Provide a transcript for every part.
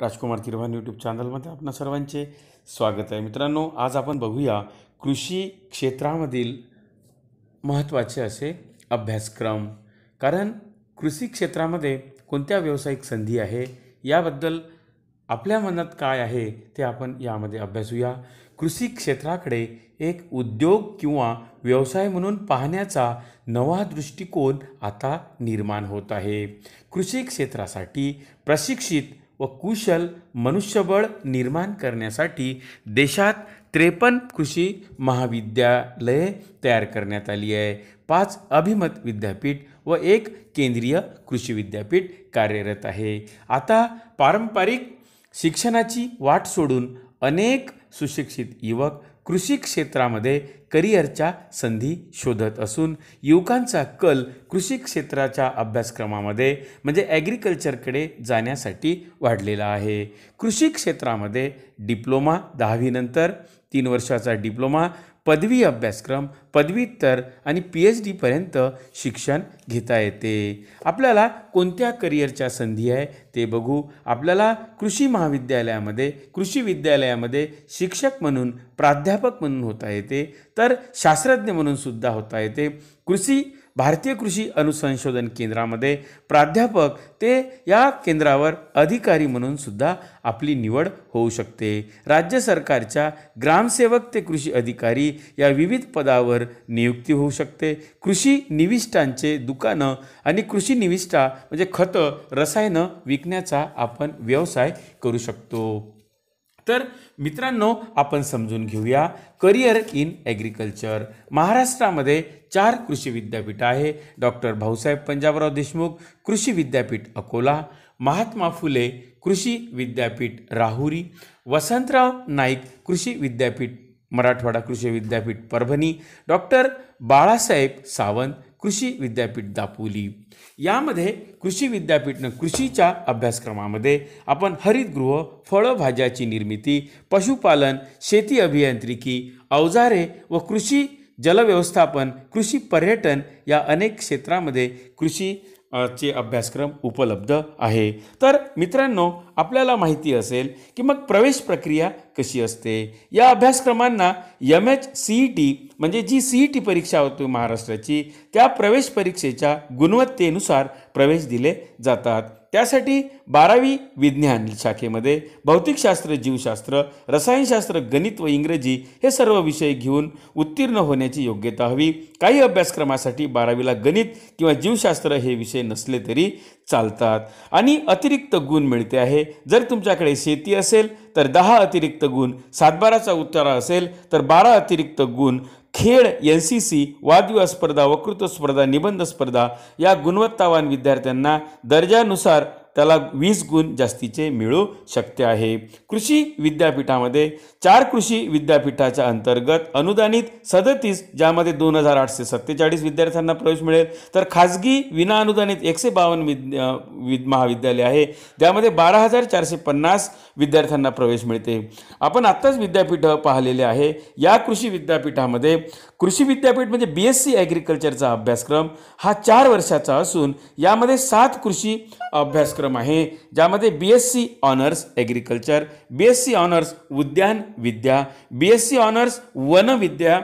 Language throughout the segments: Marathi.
राजकुमार तिरवान यूट्यूब चॅनलमध्ये आपणा सर्वांचे स्वागत आहे मित्रांनो आज आपण बघूया कृषी क्षेत्रामधील महत्त्वाचे असे अभ्यासक्रम कारण कृषी क्षेत्रामध्ये कोणत्या व्यावसायिक संधी आहे याबद्दल आपल्या मनात काय आहे ते आपण यामध्ये अभ्यासूया कृषी क्षेत्राकडे एक उद्योग किंवा व्यवसाय म्हणून पाहण्याचा नवा दृष्टिकोन आता निर्माण होत आहे कृषी क्षेत्रासाठी प्रशिक्षित व कुशल मनुष्यबळ निर्माण करण्यासाठी देशात त्रेपन्न कृषी महाविद्यालये तयार करण्यात आली आहे पाच अभिमत विद्यापीठ व एक केंद्रीय कृषी विद्यापीठ कार्यरत आहे आता पारंपरिक शिक्षणाची वाट सोडून अनेक सुशिक्षित युवक कृषी क्षेत्रामध्ये करिअरच्या संधी शोधत असून युवकांचा कल कृषी क्षेत्राच्या अभ्यासक्रमामध्ये म्हणजे ॲग्रिकल्चरकडे जाण्यासाठी वाढलेला आहे कृषी क्षेत्रामध्ये डिप्लोमा दहावीनंतर तीन वर्षाचा डिप्लोमा पदवी अभ्यासक्रम पदव्युत्तर आणि पी एच डीपर्यंत शिक्षण घेता येते आपल्याला कोणत्या करिअरच्या संधी आहे ते बघू आपल्याला कृषी महाविद्यालयामध्ये कृषी विद्यालयामध्ये शिक्षक म्हणून प्राध्यापक म्हणून होता येते तर शास्त्रज्ञ म्हणून सुद्धा होता येते कृषी भारतीय कृषी अनुसंशोधन केंद्रामध्ये प्राध्यापक ते या केंद्रावर अधिकारी म्हणून सुद्धा आपली निवड होऊ शकते राज्य सरकारच्या ग्रामसेवक ते कृषी अधिकारी या विविध पदावर नियुक्ती होऊ शकते कृषी निविष्ठांचे दुकानं आणि कृषी निविष्ठा म्हणजे खतं रसायनं विकण्याचा आपण व्यवसाय करू शकतो तर मित्रांनो आपण समजून घेऊया करिअर इन ॲग्रिकल्चर महाराष्ट्रामध्ये चार कृषी विद्यापीठ आहे डॉक्टर भाऊसाहेब पंजाबराव देशमुख कृषी विद्यापीठ अकोला महात्मा फुले कृषी विद्यापीठ राहुरी वसंतराव नाईक कृषी विद्यापीठ मराठवाडा कृषी विद्यापीठ परभणी डॉक्टर बाळासाहेब सावंत कृषी विद्यापीठ दापोली यामध्ये कृषी विद्यापीठनं कृषीच्या अभ्यासक्रमामध्ये आपण हरितगृह फळभाज्याची निर्मिती पशुपालन शेती अभियांत्रिकी अवजारे व कृषी जलव्यवस्थापन कृषी पर्यटन या अनेक क्षेत्रामध्ये कृषी चे अभ्यासक्रम उपलब्ध आहे तर मित्रांनो आपल्याला माहिती असेल की मग प्रवेश प्रक्रिया कशी असते या अभ्यासक्रमांना यम एच सी टी म्हणजे जी सी टी e परीक्षा होती महाराष्ट्राची त्या प्रवेश परीक्षेच्या गुणवत्तेनुसार प्रवेश दिले जातात त्यासाठी बारावी विज्ञान शाखेमध्ये भौतिकशास्त्र जीवशास्त्र रसायनशास्त्र गणित व इंग्रजी हे सर्व विषय घेऊन उत्तीर्ण होण्याची योग्यता हवी काही अभ्यासक्रमासाठी बारावीला गणित किंवा जीवशास्त्र हे विषय नसले तरी चालतात आणि अतिरिक्त गुण मिळते आहे जर तुमच्याकडे शेती असेल तर दहा अतिरिक्त गुण सातबाराचा उत्तरा असेल तर बारा अतिरिक्त गुण खेळ एन सी सी वादविवाद स्पर्धा वक्तृत्व स्पर्धा निबंध स्पर्धा या गुणवत्तावान विद्यार्थ्यांना दर्जानुसार त्याला वीस गुण जास्तीचे मिळू शकते आहे कृषी विद्यापीठामध्ये चार कृषी विद्यापीठाच्या अंतर्गत अनुदानित सदतीस ज्यामध्ये दोन हजार आठशे सत्तेचाळीस विद्यार्थ्यांना प्रवेश मिळेल तर खाजगी विनाअनुदानित एकशे बावन्न विद्या विद महाविद्यालय आहे त्यामध्ये बारा हजार चारशे पन्नास विद्यार्थ्यांना प्रवेश मिळते आपण आत्ताच विद्यापीठ पाहिलेले आहे या कृषी विद्यापीठामध्ये कृषी विद्यापीठ म्हणजे बी एस सी ॲग्रिकल्चरचा अभ्यासक्रम हा चार वर्षाचा असून यामध्ये सात कृषी अभ्यासक्रम अभ्यासक्रम आहे ज्यामध्ये B S C honours agriculture B S C honours उद्यान विद्या बी एस सी ऑनर्स वनविद्या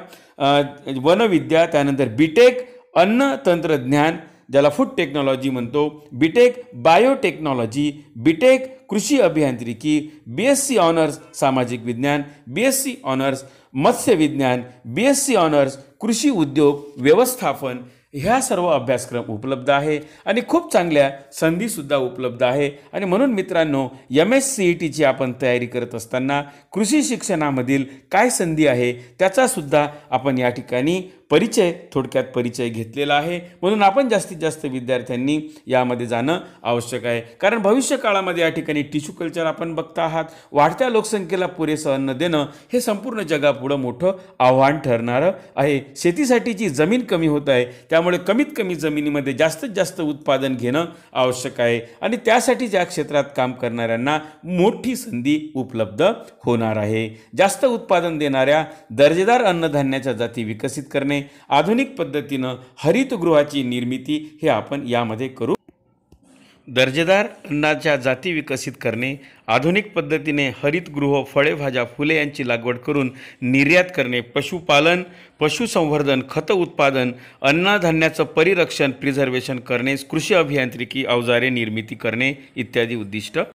वनविद्या त्यानंतर बीटेक अन्न तंत्रज्ञान ज्याला फूड टेक्नॉलॉजी म्हणतो बीटेक बायोटेक्नॉलॉजी बीटेक कृषी अभियांत्रिकी बी एस सी ऑनर्स सामाजिक विज्ञान बी एस सी ऑनर्स मत्स्यविज्ञान बी एस सी ऑनर्स कृषी उद्योग व्यवस्थापन ह्या सर्व अभ्यासक्रम उपलब्ध आहे आणि खूप चांगल्या संधीसुद्धा उपलब्ध आहे आणि म्हणून मित्रांनो एम एस सी ई टीची आपण तयारी करत असताना कृषी शिक्षणामधील काय संधी आहे त्याचासुद्धा आपण या ठिकाणी परिचय थोडक्यात परिचय घेतलेला आहे म्हणून आपण जास्तीत जास्त विद्यार्थ्यांनी यामध्ये जाणं आवश्यक आहे कारण भविष्य काळामध्ये या ठिकाणी टिश्यू कल्चर आपण बघता आहात वाढत्या लोकसंख्येला पुरेसं अन्न देणं हे संपूर्ण जगापुढं मोठं आव्हान ठरणारं आहे शेतीसाठी जी जमीन कमी होत आहे त्यामुळे कमीत कमी जमिनीमध्ये जास्तीत जास्त उत्पादन घेणं आवश्यक आहे आणि त्यासाठी ज्या क्षेत्रात काम करणाऱ्यांना मोठी संधी उपलब्ध होणार आहे जास्त उत्पादन देणाऱ्या दर्जेदार अन्नधान्याच्या जाती विकसित करणे आधुनिक पद्धतीनं हरितगृहाची निर्मिती हे आपण यामध्ये करू दर्जेदार अन्नाच्या जाती विकसित करणे आधुनिक पद्धतीने हरितगृह फळे भाज्या फुले यांची लागवड करून निर्यात करणे पशुपालन पशुसंवर्धन खत उत्पादन अन्नधान्याचं परिरक्षण प्रिझर्वेशन करणे कृषी अभियांत्रिकी अवजारे निर्मिती करणे इत्यादी उद्दिष्ट